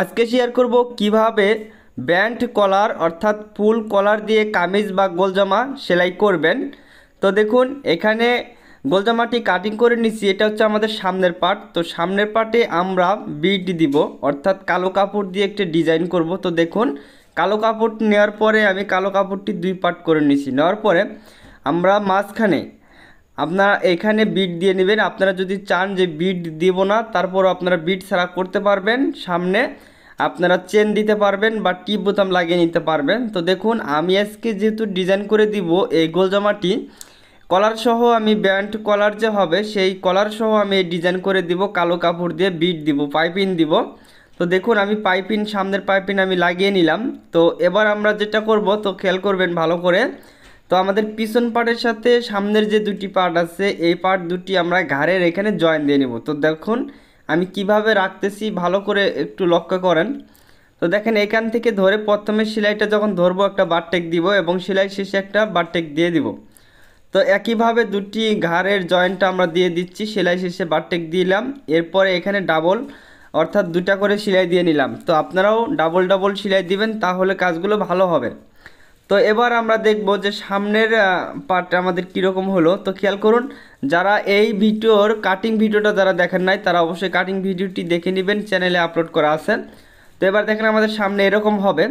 আজকে শেয়ার করব কিভাবে ব্যান্ড কলার অর্থাৎ ফুল কলার দিয়ে কামিজ বা গোলজামা সেলাই করবেন তো দেখুন এখানে গোলজামাটি কাটিং করে নিচ্ছি এটা হচ্ছে আমাদের সামনের পার্ট তো সামনের পার্টে আমরা বিড দিব অর্থাৎ কালো কাপড় দিয়ে একটি ডিজাইন করব তো দেখুন কালো কাপড় নেওয়ার পরে আমি কালো কাপড়টি দুই পার্ট করে নিছি নেওয়ার পরে আমরা মাঝখানে আপনারা এখানে বিট দিয়ে নেবেন আপনারা যদি চান যে বিট দিব না তারপর আপনারা বিট ছাড়া করতে পারবেন সামনে আপনারা চেন দিতে পারবেন বা টিপ বোতাম লাগিয়ে নিতে পারবেন তো দেখুন আমি আজকে যেহেতু ডিজাইন করে দিব এই গোলজামাটি কলার সহ আমি ব্যান্ড কলার যে হবে সেই কলার সহ আমি ডিজাইন করে দিব কালো কাপড় দিয়ে বিট দিব পাইপিন দিব তো দেখুন আমি পাইপিন সামনের পাইপিন আমি লাগিয়ে নিলাম তো এবার আমরা যেটা করব তো খেয়াল করবেন ভালো করে তো আমাদের পিছন পার্টের সাথে সামনের যে দুটি পার্ট আছে এই পার্ট দুটি আমরা ঘাড়ের এখানে জয়েন দিয়ে নেব তো দেখুন আমি কিভাবে রাখতেছি ভালো করে একটু লক্ষ্য করেন তো দেখেন এখান থেকে ধরে প্রথমে সেলাইটা যখন ধরবো একটা বারটেক দিব এবং সেলাই শেষে একটা বারটেক দিয়ে দিব তো একইভাবে দুটি ঘাড়ের জয়েন্টটা আমরা দিয়ে দিচ্ছি সেলাই শেষে বারটেক দিলাম এরপরে এখানে ডাবল অর্থাৎ দুটা করে সেলাই দিয়ে নিলাম তো আপনারাও ডাবল ডাবল সেলাই দিবেন তাহলে কাজগুলো ভালো হবে তো এবার আমরা দেখব যে সামনের পার্টটা আমাদের কীরকম হলো তো খেয়াল করুন যারা এই ভিডিওর কাটিং ভিডিওটা যারা দেখেন নাই তারা অবশ্যই কাটিং ভিডিওটি দেখে নেবেন চ্যানেলে আপলোড করা আছে তো এবার দেখেন আমাদের সামনে এরকম হবে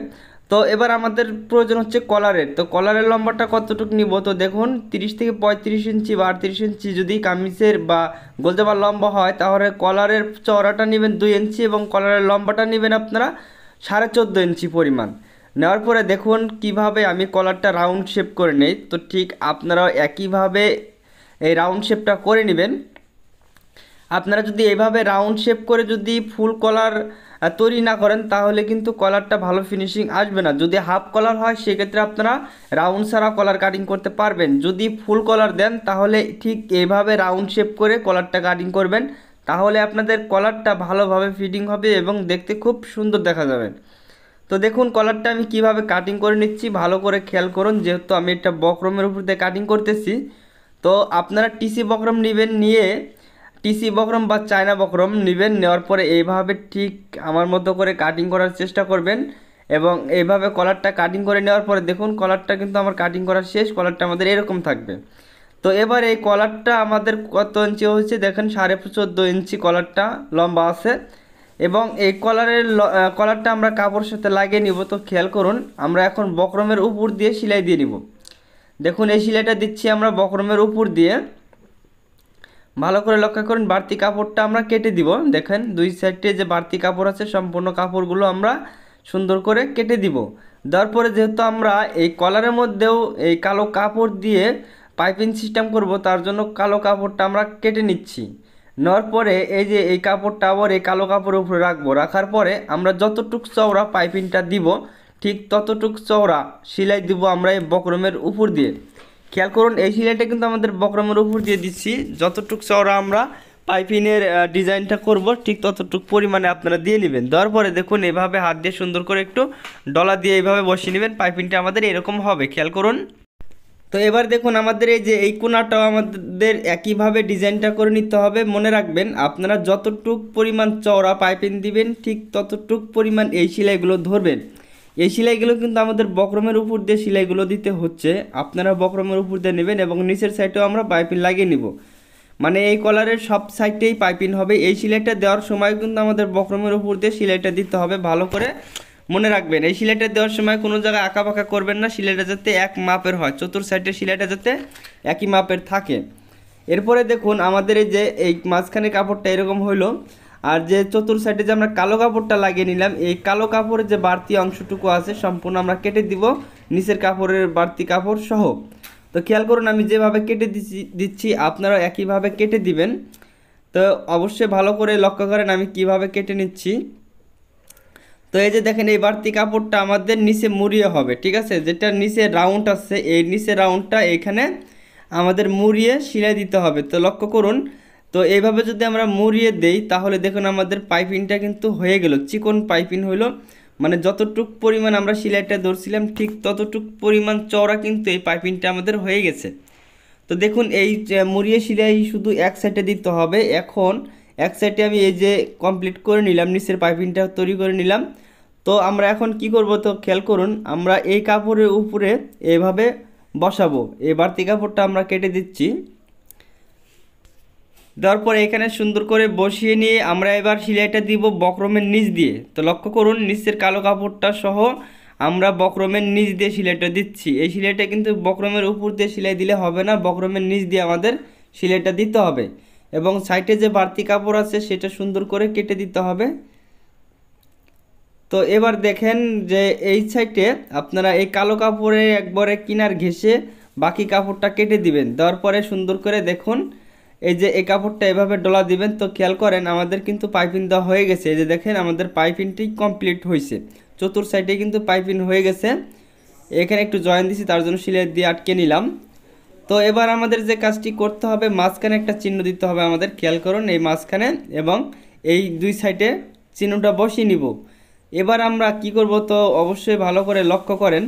তো এবার আমাদের প্রয়োজন হচ্ছে কলারের তো কলারের লম্বাটা কতটুকু নিব তো দেখুন 30 থেকে পঁয়ত্রিশ ইঞ্চি বা আটত্রিশ ইঞ্চি যদি কামিজের বা গোলজাবার লম্বা হয় তাহলে কলারের চওড়াটা নেবেন দুই ইঞ্চি এবং কলারের লম্বাটা নেবেন আপনারা সাড়ে চোদ্দো ইঞ্চি পরিমাণ নেওয়ার পরে দেখুন কিভাবে আমি কলারটা রাউন্ড শেপ করে নেই তো ঠিক আপনারাও একইভাবে এই রাউন্ড শেপটা করে নেবেন আপনারা যদি এভাবে রাউন্ড শেপ করে যদি ফুল কলার তৈরি না করেন তাহলে কিন্তু কলারটা ভালো ফিনিশিং আসবে না যদি হাফ কলার হয় সেক্ষেত্রে আপনারা রাউন্ড ছাড়া কলার কাটিং করতে পারবেন যদি ফুল কলার দেন তাহলে ঠিক এভাবে রাউন্ড শেপ করে কলারটা কাটিং করবেন তাহলে আপনাদের কলারটা ভালোভাবে ফিটিং হবে এবং দেখতে খুব সুন্দর দেখা যাবে তো দেখুন কলারটা আমি কিভাবে কাটিং করে নিচ্ছি ভালো করে খেয়াল করুন যেহেতু আমি একটা বক্রমের উপর দিয়ে কাটিং করতেছি তো আপনারা টিসি বক্রম নেবেন নিয়ে টিসি বক্রম বা চায়না বক্রম নেবেন নেওয়ার পরে এইভাবে ঠিক আমার মতো করে কাটিং করার চেষ্টা করবেন এবং এইভাবে কলারটা কাটিং করে নেওয়ার পরে দেখুন কলারটা কিন্তু আমার কাটিং করার শেষ কলারটা আমাদের এরকম থাকবে তো এবার এই কলারটা আমাদের কত ইঞ্চি হয়েছে দেখেন সাড়ে চোদ্দো ইঞ্চি কলারটা লম্বা আছে এবং এই কলারের কলারটা আমরা কাপড়ের সাথে লাগিয়ে নিব তো খেয়াল করুন আমরা এখন বকরমের উপর দিয়ে সেলাই দিয়ে নিব দেখুন এই সেলাইটা দিচ্ছি আমরা বকরমের উপর দিয়ে ভালো করে লক্ষ্য করুন বাড়তি কাপড়টা আমরা কেটে দিব দেখেন দুই সাইডে যে বাড়তি কাপড় আছে সম্পূর্ণ কাপড়গুলো আমরা সুন্দর করে কেটে দিব দেওয়ার পরে যেহেতু আমরা এই কলারের মধ্যেও এই কালো কাপড় দিয়ে পাইপিং সিস্টেম করব তার জন্য কালো কাপড়টা আমরা কেটে নিচ্ছি নেওয়ার পরে এই যে এই কাপড়টা আবার এই কালো কাপড়ের উপরে রাখবো রাখার পরে আমরা যতটুক চওড়া পাইপিংটা দিব ঠিক ততটুক চওড়া সেলাই দিব আমরা এই বকরমের উপর দিয়ে খেয়াল করুন এই সেলাইটা কিন্তু আমাদের বকরমের উপর দিয়ে দিচ্ছি যতটুক চওড়া আমরা পাইপিনের ডিজাইনটা করব ঠিক ততটুক পরিমাণে আপনারা দিয়ে নেবেন দেওয়ার পরে দেখুন এভাবে হাত দিয়ে সুন্দর করে একটু ডলা দিয়ে এইভাবে বসিয়ে নেবেন পাইপিনটা আমাদের এরকম হবে খেয়াল করুন তো এবার দেখুন আমাদের এই যে এই কোনাটাও আমাদের একইভাবে ডিজাইনটা করে নিতে হবে মনে রাখবেন আপনারা যতটুক পরিমাণ চওড়া পাইপিং দিবেন ঠিক ততটুক পরিমাণ এই সেলাইগুলো ধরবেন এই সেলাইগুলো কিন্তু আমাদের বক্রমের উপর দিয়ে সেলাইগুলো দিতে হচ্ছে আপনারা বক্রমের উপর দিয়ে নেবেন এবং নিচের সাইডেও আমরা পাইপিং লাগিয়ে নিব মানে এই কলারের সব সাইডেই পাইপিং হবে এই সেলাইটা দেওয়ার সময় কিন্তু আমাদের বক্রমের উপর দিয়ে সেলাইটা দিতে হবে ভালো করে মনে রাখবেন এই সিলাইটা দেওয়ার সময় কোনো জায়গায় আঁকা পাকা করবেন না সিলাইটা যাতে এক মাপের হয় চতুর সাইডের সিলাইটা যাতে একই মাপের থাকে এরপরে দেখুন আমাদের এই যে এই মাঝখানে কাপড়টা এরকম হইলো আর যে চতুর সাইডে যে আমরা কালো কাপড়টা লাগিয়ে নিলাম এই কালো কাপড়ের যে বাড়তি অংশটুকু আছে সম্পূর্ণ আমরা কেটে দিব নিচের কাপড়ের বাড়তি কাপড় সহ তো খেয়াল করুন আমি যেভাবে কেটে দিচ্ছি দিচ্ছি আপনারা একইভাবে কেটে দিবেন তো অবশ্যই ভালো করে লক্ষ্য করেন আমি কিভাবে কেটে নিচ্ছি তো এই যে দেখেন এই বাড়তি কাপড়টা আমাদের নিচে মুড়িয়ে হবে ঠিক আছে যেটা নিচে রাউন্ড আছে এই নিচে রাউন্ডটা এখানে আমাদের মুড়িয়ে সিলাই দিতে হবে তো লক্ষ্য করুন তো এইভাবে যদি আমরা মুড়িয়ে দেই তাহলে দেখুন আমাদের পাইপিংটা কিন্তু হয়ে গেল চিকন পাইপিং হলো মানে যতটুক পরিমাণ আমরা সিলাইটা ধরছিলাম ঠিক ততটুক পরিমাণ চওড়া কিন্তু এই পাইপিংটা আমাদের হয়ে গেছে তো দেখুন এই মুড়িয়ে সিলাই শুধু এক সাইডে দিতে হবে এখন এক সাইডে আমি এই যে কমপ্লিট করে নিলাম নিচের পাইপিংটা তৈরি করে নিলাম তো আমরা এখন কি করব তো খেয়াল করুন আমরা এই কাপড়ের উপরে এভাবে বসাবো এই বাড়তি কাপড়টা আমরা কেটে দিচ্ছি দেওয়ার পরে এখানে সুন্দর করে বসিয়ে নিয়ে আমরা এবার সিলাইটা দিব বক্রমের নিচ দিয়ে তো লক্ষ্য করুন নিচের কালো কাপড়টা সহ আমরা বক্রমের নিচ দিয়ে সিলাইটা দিচ্ছি এই সিলাইটা কিন্তু বক্রমের উপর দিয়ে সিলাই দিলে হবে না বক্রমের নিচ দিয়ে আমাদের সিলাইটা দিতে হবে এবং সাইডে যে বাড়তি কাপড় আছে সেটা সুন্দর করে কেটে দিতে হবে তো এবার দেখেন যে এই সাইডে আপনারা এই কালো কাপড়ে একবারে কিনার ঘেসে বাকি কাপড়টা কেটে দিবেন দেওয়ার পরে সুন্দর করে দেখুন এই যে এই কাপড়টা এভাবে ডলা দিবেন তো খেয়াল করেন আমাদের কিন্তু পাইপিং দেওয়া হয়ে গেছে এই যে দেখেন আমাদের পাইপিংটি কমপ্লিট হয়েছে চতুর সাইডে কিন্তু পাইপিং হয়ে গেছে এখানে একটু জয়েন দিছি তার জন্য সিলাই দিয়ে আটকে নিলাম তো এবার আমাদের যে কাজটি করতে হবে মাঝখানে একটা চিহ্ন দিতে হবে আমাদের খেয়াল করুন এই মাঝখানে এবং এই দুই সাইডে চিহ্নটা বসিয়ে নিব এবার আমরা কি করব তো অবশ্যই ভালো করে লক্ষ্য করেন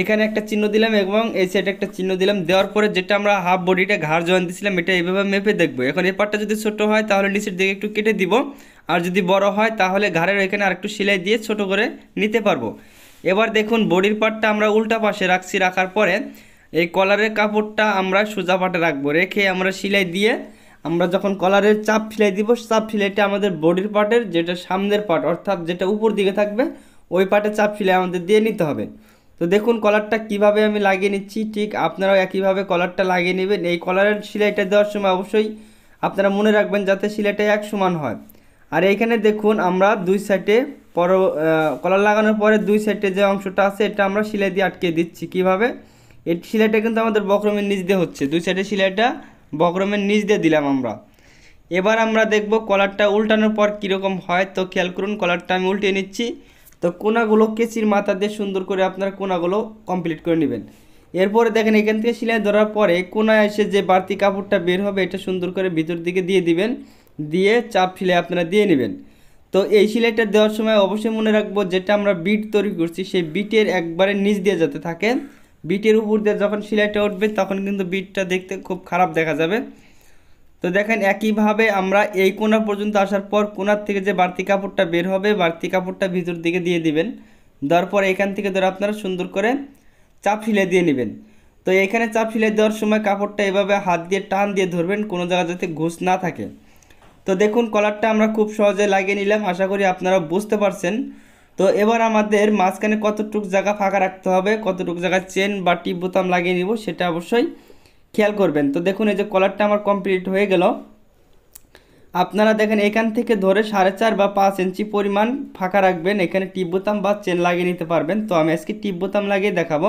এখানে একটা চিহ্ন দিলাম এবং এই সাইডে একটা চিহ্ন দিলাম দেওয়ার পরে যেটা আমরা হাফ বডিটা ঘাড় জয়েন দিয়েছিলাম এটা এইভাবে মেপে দেখবো এখন এই পাটটা যদি ছোট হয় তাহলে নিচের দিকে একটু কেটে দিব আর যদি বড় হয় তাহলে ঘাড়ের এখানে আরেকটু সেলাই দিয়ে ছোট করে নিতে পারবো এবার দেখুন বডির পার্টটা আমরা উল্টা পাশে রাখছি রাখার পরে এই কলারের কাপড়টা আমরা সোজা পাটে রাখবো রেখে আমরা সেলাই দিয়ে আমরা যখন কলারের চাপ সেলাই দিব চাপ সেলাইটা আমাদের বডির পার্টের যেটা সামনের পার্ট অর্থাৎ যেটা উপর দিকে থাকবে ওই পার্টে চাপ সেলাই আমাদের দিয়ে নিতে হবে তো দেখুন কলারটা কিভাবে আমি লাগিয়ে নিচ্ছি ঠিক আপনারাও একইভাবে কলারটা লাগিয়ে নেবেন এই কলারের সেলাইটা দেওয়ার সময় অবশ্যই আপনারা মনে রাখবেন যাতে সেলাইটা এক সমান হয় আর এইখানে দেখুন আমরা দুই সাইডে পর কলার লাগানোর পরে দুই সাইডে যে অংশটা আছে এটা আমরা সেলাই দিয়ে আটকে দিচ্ছি কিভাবে এই সেলাইটা কিন্তু আমাদের বক্রমের নিচ দিয়ে হচ্ছে দুই সাইডে সেলাইটা বক্রমের নিচ দিয়ে দিলাম আমরা এবার আমরা দেখব কলারটা উল্টানোর পর কীরকম হয় তো খেয়াল করুন কলারটা আমি উল্টে নিচ্ছি তো কোনাগুলো কেচির মাথা দিয়ে সুন্দর করে আপনার কোনাগুলো কমপ্লিট করে নেবেন এরপরে দেখেন এখান থেকে সিলাই ধরার পরে কোনায় এসে যে বাড়তি কাপড়টা বের হবে এটা সুন্দর করে ভিতর দিকে দিয়ে দিবেন দিয়ে চাপ সিলাই আপনারা দিয়ে নেবেন তো এই সিলাইটা দেওয়ার সময় অবশ্যই মনে রাখবো যেটা আমরা বিট তৈরি করছি সেই বিটের একবারে নিচ দিয়ে যাতে থাকে বিটের উপর দিয়ে যখন সিলাইটা উঠবে তখন কিন্তু বিটটা দেখতে খুব খারাপ দেখা যাবে তো দেখেন একইভাবে আমরা এই কোনা পর্যন্ত আসার পর কোনার থেকে যে বাড়তি কাপড়টা বের হবে বাড়তি কাপড়টা ভিতর দিকে দিয়ে দিবেন দেওয়ার পর এখান থেকে ধরে আপনারা সুন্দর করে চাপ সিলাই দিয়ে নেবেন তো এখানে চাপ সিলাই দেওয়ার সময় কাপড়টা এভাবে হাত দিয়ে টান দিয়ে ধরবেন কোনো জায়গা যাতে ঘুষ না থাকে তো দেখুন কলারটা আমরা খুব সহজে লাগিয়ে নিলাম আশা করি আপনারা বুঝতে পারছেন তো এবার আমাদের মাঝখানে কতটুক জায়গা ফাঁকা রাখতে হবে কতটুক জায়গা চেন বা টিপ বোতাম লাগিয়ে নিব সেটা অবশ্যই খেয়াল করবেন তো দেখুন এই যে কলারটা আমার কমপ্লিট হয়ে গেল আপনারা দেখেন এখান থেকে ধরে সাড়ে চার বা পাঁচ ইঞ্চি পরিমাণ ফাঁকা রাখবেন এখানে টিপ বোতাম বা চেন লাগিয়ে নিতে পারবেন তো আমি আজকে টিপ বোতাম লাগিয়ে দেখাবো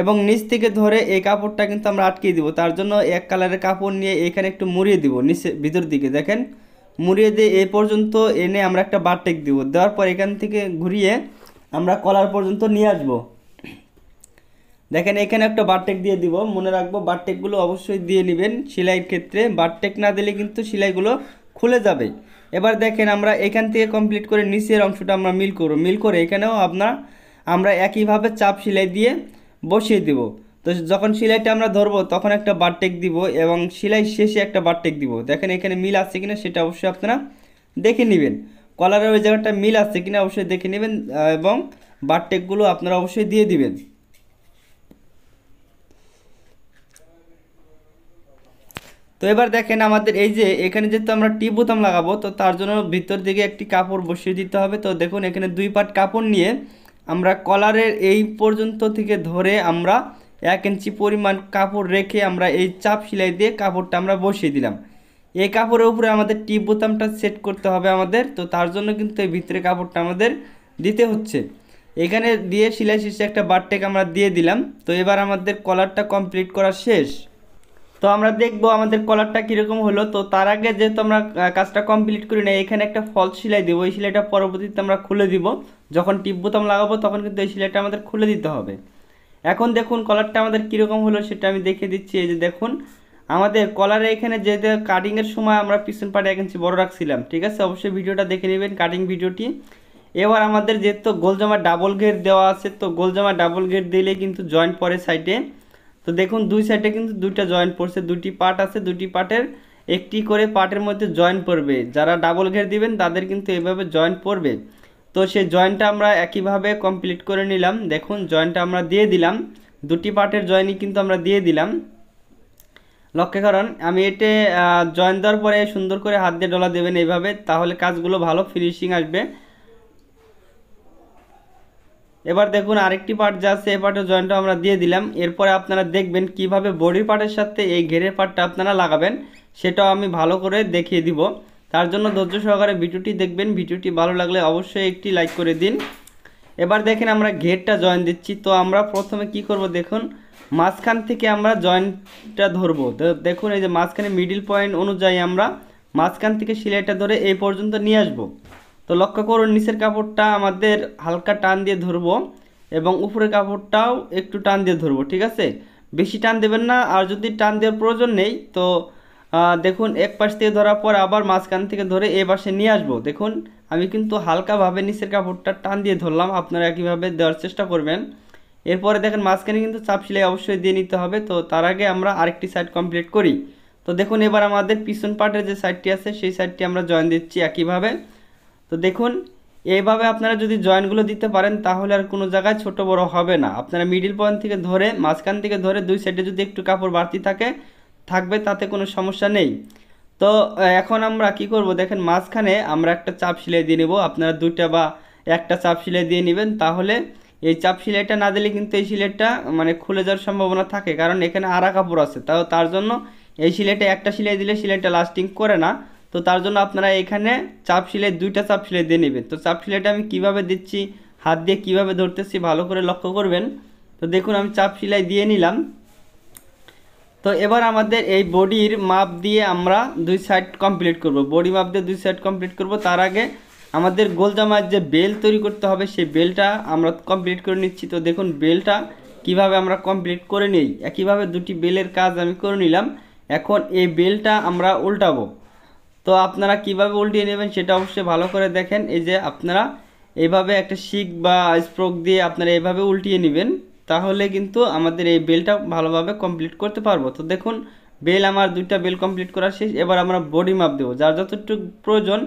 এবং নিচ থেকে ধরে এই কাপড়টা কিন্তু আমরা আটকিয়ে দিব তার জন্য এক কালারের কাপড় নিয়ে এখানে একটু মুড়িয়ে দিব নিচে ভিতর দিকে দেখেন মুড়িয়ে দিয়ে এ পর্যন্ত এনে আমরা একটা বারটেক দিব দেওয়ার পর এখান থেকে ঘুরিয়ে আমরা কলার পর্যন্ত নিয়ে আসব দেখেন এখানে একটা বারটেক দিয়ে দিব মনে রাখবো বারটেকগুলো অবশ্যই দিয়ে নেবেন সেলাইয়ের ক্ষেত্রে বারটেক না দিলে কিন্তু সেলাইগুলো খুলে যাবে এবার দেখেন আমরা এখান থেকে কমপ্লিট করে নিচের অংশটা আমরা মিল করব মিল করে এখানেও আপনার আমরা একইভাবে চাপ সেলাই দিয়ে বসিয়ে দেবো তো যখন সেলাইটা আমরা ধরবো তখন একটা বারটেক দিব এবং সেলাই শেষে একটা বারটেক দিব দেখেন এখানে মিল আছে কিনা সেটা অবশ্যই আপনারা দেখে নেবেন কলারের ওই জায়গাটা মিল আছে কিনা অবশ্যই দেখে নেবেন এবং বারটেকগুলো আপনারা অবশ্যই দিয়ে দিবেন তো এবার দেখেন আমাদের এই যে এখানে যেহেতু আমরা টি বোতাম লাগাবো তো তার জন্য ভিতর দিকে একটি কাপড় বসিয়ে দিতে হবে তো দেখুন এখানে দুই পাট কাপড় নিয়ে আমরা কলারের এই পর্যন্ত থেকে ধরে আমরা এক ইঞ্চি পরিমাণ কাপড় রেখে আমরা এই চাপ সেলাই দিয়ে কাপড়টা আমরা বসিয়ে দিলাম এই কাপড়ের উপরে আমাদের টিপ বোতামটা সেট করতে হবে আমাদের তো তার জন্য কিন্তু এই ভিতরে কাপড়টা আমাদের দিতে হচ্ছে এখানে দিয়ে সেলাই শেষে একটা বারটেক আমরা দিয়ে দিলাম তো এবার আমাদের কলারটা কমপ্লিট করা শেষ তো আমরা দেখব আমাদের কলারটা কীরকম হলো তো তার আগে যেহেতু আমরা কাজটা কমপ্লিট করি না এখানে একটা ফল সেলাই দেবো এই সেলাইটা পরবর্তীতে আমরা খুলে দিব যখন টিপ বোতাম লাগাবো তখন কিন্তু এই সেলাইটা আমাদের খুলে দিতে হবে এখন দেখুন কলারটা আমাদের কীরকম হলো সেটা আমি দেখে দিচ্ছি এই যে দেখুন আমাদের কলারে এখানে যে কাটিংয়ের সময় আমরা পিছন পাটে এক ইঞ্চি বড় রাখছিলাম ঠিক আছে অবশ্যই ভিডিওটা দেখে নেবেন কাটিং ভিডিওটি এবার আমাদের যেহেতু গোলজামা ডাবল গেট দেওয়া আছে তো গোলজামা ডাবল গেট দিলে কিন্তু জয়েন্ট পরে সাইডে তো দেখুন দুই সাইডে কিন্তু দুইটা জয়েন্ট পড়ছে দুটি পার্ট আছে দুটি পার্টের একটি করে পার্টের মধ্যে জয়েন্ট পড়বে যারা ডাবল ঘের দিবেন তাদের কিন্তু এভাবে জয়েন্ট পড়বে তো সেই জয়েন্টটা আমরা একইভাবে কমপ্লিট করে নিলাম দেখুন জয়েন্টটা আমরা দিয়ে দিলাম দুটি পার্টের জয়েনই কিন্তু আমরা দিয়ে দিলাম লক্ষ্য কারণ আমি এতে জয়েন দেওয়ার পরে সুন্দর করে হাত দিয়ে ডলা দেবেন এইভাবে তাহলে কাজগুলো ভালো ফিনিশিং আসবে এবার দেখুন আরেকটি পার্ট যা আছে এই পার্টের জয়েন্টটা আমরা দিয়ে দিলাম এরপরে আপনারা দেখবেন কিভাবে বডির পার্টের সাথে এই ঘেরের পার্টটা আপনারা লাগাবেন সেটাও আমি ভালো করে দেখিয়ে দিব তার জন্য ধৈর্য সহকারে ভিডিওটি দেখবেন ভিডিওটি ভালো লাগলে অবশ্যই একটি লাইক করে দিন এবার দেখেন আমরা ঘেরটা জয়েন দিচ্ছি তো আমরা প্রথমে কি করব দেখুন মাঝখান থেকে আমরা জয়েন্টটা ধরবো দেখুন এই যে মাঝখানে মিডিল পয়েন্ট অনুযায়ী আমরা মাঝখান থেকে সিলাইটা ধরে এই পর্যন্ত নিয়ে আসব তো লক্ষ্য করুন নিচের কাপড়টা আমাদের হালকা টান দিয়ে ধরবো এবং উপরের কাপড়টাও একটু টান দিয়ে ধরবো ঠিক আছে বেশি টান দেবেন না আর যদি টান দেওয়ার প্রয়োজন নেই তো দেখুন এক পাশ থেকে ধরার পর আবার মাঝখান থেকে ধরে এ পাশে নিয়ে আসবো দেখুন আমি কিন্তু হালকাভাবে নিচের কাপড়টা টান দিয়ে ধরলাম আপনারা একইভাবে দেওয়ার চেষ্টা করবেন এরপরে দেখেন মাঝখানে কিন্তু চাপ সিলাই অবশ্যই দিয়ে নিতে হবে তো তার আগে আমরা আরেকটি সাইড কমপ্লিট করি তো দেখুন এবার আমাদের পিছন পার্টের যে সাইডটি আছে সেই সাইডটি আমরা জয়েন দিচ্ছি একইভাবে তো দেখুন এইভাবে আপনারা যদি জয়েন্টগুলো দিতে পারেন তাহলে আর কোনো জায়গায় ছোট বড় হবে না আপনারা মিডিল পয়েন্ট থেকে ধরে মাঝখান থেকে ধরে দুই সাইডে যদি একটু কাপড় বাড়তি থাকে থাকবে তাতে কোনো সমস্যা নেই তো এখন আমরা কি করব দেখেন মাঝখানে আমরা একটা চাপ সিলাই দিয়ে নেব আপনারা দুইটা বা একটা চাপ সিলাই দিয়ে নেবেন তাহলে এই চাপ সিলাইটা না দিলে কিন্তু এই সেলাইটা মানে খুলে যাওয়ার সম্ভাবনা থাকে কারণ এখানে আরা কাপড় আছে তাও তার জন্য এই সিলাইটা একটা সিলাই দিলে সিলাইটা লাস্টিং করে না তো তার জন্য আপনারা এখানে চাপ সিলাই দুইটা চাপ সিলাই দিয়ে নেবেন তো চাপ সিলাইটা আমি কিভাবে দিচ্ছি হাত দিয়ে কিভাবে ধরতেছি ভালো করে লক্ষ্য করবেন তো দেখুন আমি চাপ সিলাই দিয়ে নিলাম তো এবার আমাদের এই বডির মাপ দিয়ে আমরা দুই সাইড কমপ্লিট করব বডি মাপ দিয়ে দুই সাইড কমপ্লিট করব তার আগে আমাদের গোলজামার যে বেল তৈরি করতে হবে সেই বেলটা আমরা কমপ্লিট করে নিচ্ছি তো দেখুন বেলটা কিভাবে আমরা কমপ্লিট করে নিই একইভাবে দুটি বেলের কাজ আমি করে নিলাম এখন এই বেলটা আমরা উল্টাবো তো আপনারা কিভাবে উল্টিয়ে নেবেন সেটা অবশ্যই ভালো করে দেখেন এই যে আপনারা এভাবে একটা শিক বা স্প্রোক দিয়ে আপনারা এভাবে উল্টিয়ে নেবেন তাহলে কিন্তু আমাদের এই বেলটা ভালোভাবে কমপ্লিট করতে পারবো তো দেখুন বেল আমার দুইটা বেল কমপ্লিট করা শেষ এবার আমরা বডি মাপ দেবো যার যতটুকু প্রয়োজন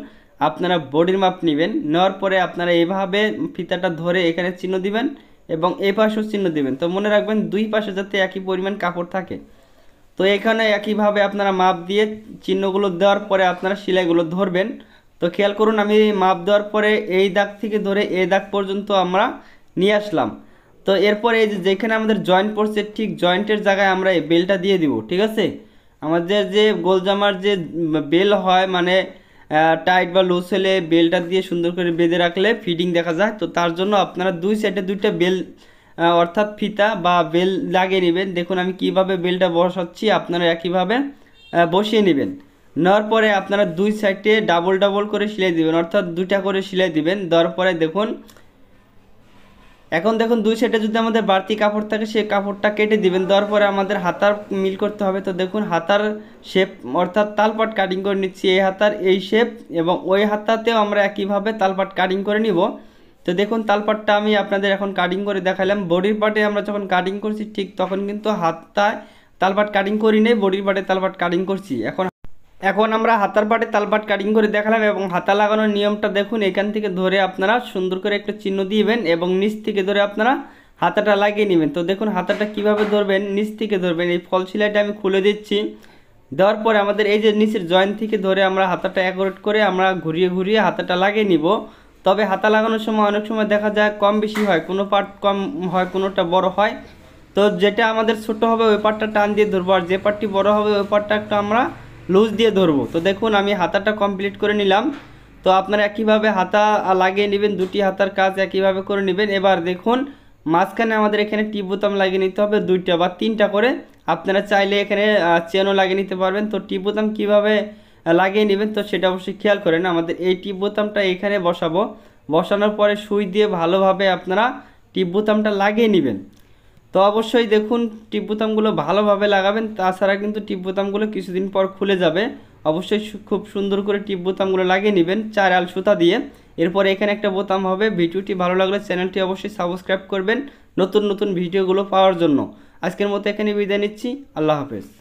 আপনারা বডির মাপ নেবেন নেওয়ার পরে আপনারা এইভাবে ফিতাটা ধরে এখানে চিহ্ন দিবেন এবং এ পাশেও চিহ্ন দিবেন তো মনে রাখবেন দুই পাশে যাতে একই পরিমাণ কাপড় থাকে তো এখানে একইভাবে আপনারা মাপ দিয়ে চিহ্নগুলো দেওয়ার পরে আপনারা সেলাইগুলো ধরবেন তো খেয়াল করুন আমি মাপ দেওয়ার পরে এই দাগ থেকে ধরে এই দাগ পর্যন্ত আমরা নিয়ে আসলাম তো এরপরে এই যে যেখানে আমাদের জয়েন্ট পড়ছে ঠিক জয়েন্টের জায়গায় আমরা এই বেলটা দিয়ে দিব ঠিক আছে আমাদের যে গোলজামার যে বেল হয় মানে টাইট বা লুজ হলে বেলটা দিয়ে সুন্দর করে বেঁধে রাখলে ফিটিং দেখা যায় তো তার জন্য আপনারা দুই সাইডে দুইটা বেল অর্থাৎ ফিতা বা বেল লাগিয়ে নেবেন দেখুন আমি কিভাবে বেলটা বসাচ্ছি আপনারা একইভাবে বসিয়ে নেবেন নেওয়ার পরে আপনারা দুই সাইডে ডাবল ডাবল করে সেলাই দিবেন অর্থাৎ দুইটা করে সেলাই দিবেন দেওয়ার পরে দেখুন এখন দেখুন দুই সাইডে যদি আমাদের বাড়তি কাপড় থাকে সেই কাপড়টা কেটে দিবেন দেওয়ার পরে আমাদের হাতার মিল করতে হবে তো দেখুন হাতার শেপ অর্থাৎ তালপাট কাটিং করে নিচ্ছি এই হাতার এই শেপ এবং ওই হাতাতেও আমরা একইভাবে তালপাট কাটিং করে নিব তো দেখুন তালপাটটা আমি আপনাদের এখন কাটিং করে দেখালাম বডির পার্টে আমরা যখন কাটিং করছি ঠিক তখন কিন্তু হাতটায় তালপাট কাটিং করি নেই বডির পার্টে তালপাট কাটিং করছি এখন এখন আমরা হাতার পাটে তালপাট কাটিং করে দেখালাম এবং হাতা লাগানোর নিয়মটা দেখুন এখান থেকে ধরে আপনারা সুন্দর করে একটা চিহ্ন দিবেন এবং নিচ থেকে ধরে আপনারা হাতাটা লাগিয়ে নেবেন তো দেখুন হাতাটা কিভাবে ধরবেন নিচ থেকে ধরবেন এই ফল সিলাইটা আমি খুলে দিচ্ছি দেওয়ার পরে আমাদের এই যে নিচের জয়েন্ট থেকে ধরে আমরা হাতাটা অ্যাকোরেট করে আমরা ঘুরিয়ে ঘুরিয়ে হাতাটা লাগিয়ে নিব তবে হাতা লাগানোর সময় অনেক সময় দেখা যায় কম বেশি হয় কোনো পার্ট কম হয় কোনোটা বড় হয় তো যেটা আমাদের ছোট হবে ওই পার্টটা টান দিয়ে ধরবো আর যে পার্টটি বড় হবে ওই পার্টটা একটু আমরা লুজ দিয়ে ধরবো তো দেখুন আমি হাতাটা কমপ্লিট করে নিলাম তো আপনারা একইভাবে হাতা লাগিয়ে নেবেন দুটি হাতার কাজ একইভাবে করে নেবেন এবার দেখুন মাঝখানে আমাদের এখানে টি বোতাম লাগিয়ে নিতে হবে দুইটা বা তিনটা করে আপনারা চাইলে এখানে চেনও লাগিয়ে নিতে পারবেন তো টি বোতাম কীভাবে লাগিয়ে নেবেন তো সেটা অবশ্যই খেয়াল করেন আমাদের এই টি বোতামটা এখানে বসাবো বসানোর পরে সুই দিয়ে ভালোভাবে আপনারা টি বোতামটা লাগিয়ে নেবেন তো অবশ্যই দেখুন টিপ বোতামগুলো ভালোভাবে লাগাবেন তাছাড়া কিন্তু টিপ বোতামগুলো কিছুদিন পর খুলে যাবে অবশ্যই খুব সুন্দর করে টিপ বোতামগুলো লাগিয়ে নেবেন চার আল সুতা দিয়ে এরপরে এখানে একটা বোতাম হবে ভিডিওটি ভালো লাগলে চ্যানেলটি অবশ্যই সাবস্ক্রাইব করবেন নতুন নতুন ভিডিওগুলো পাওয়ার জন্য আজকের মতো এখানে বিদায় নিচ্ছি আল্লাহ হাফেজ